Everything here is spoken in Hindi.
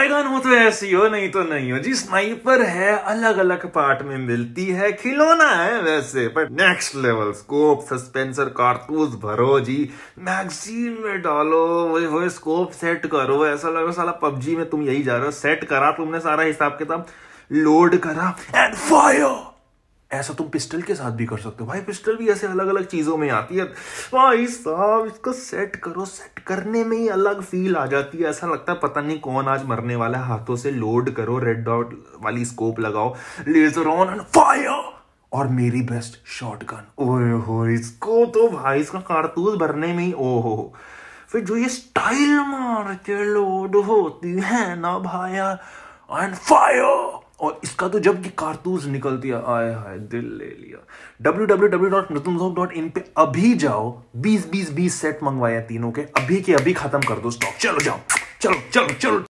वायरन हो तो ऐसी हो नहीं तो नहीं हो जी स्नाइपर है अलग अलग पार्ट में मिलती है खिलौना है वैसे पर नेक्स्ट लेवल स्कोप सस्पेंसर कारतूस भरो जी मैगजीन में डालो वो स्कोप सेट करो ऐसा लगा साला पबजी में तुम यही जा रहे हो सेट करा तुमने सारा हिसाब किताब लोड करा एंड फायर ऐसा तुम पिस्टल के साथ भी कर सकते हो भाई पिस्टल भी ऐसे अलग अलग चीज़ों में आती है भाई साहब इसको सेट करो सेट करने में ही अलग फील आ जाती है ऐसा लगता है पता नहीं कौन आज मरने वाला है हाथों से लोड करो रेड डॉट वाली स्कोप लगाओ लेजर ऑन एंड फायर और मेरी बेस्ट शॉर्ट गन ओ हो इसको तो भाई इसका कारतूस भरने में ही ओहो फिर जो ये स्टाइल मार के लोड होती है ना भाई एंड फायर और इसका तो जब ये कारतूस निकल दिया आए हाय दिल ले लिया डब्ल्यू डब्ल्यू डब्ल्यू डॉट मृतुम डॉट इन पे अभी जाओ बीस बीस बीस सेट मंगवाया तीनों के अभी के अभी खत्म कर दो स्टॉक चलो जाओ चलो चलो चलो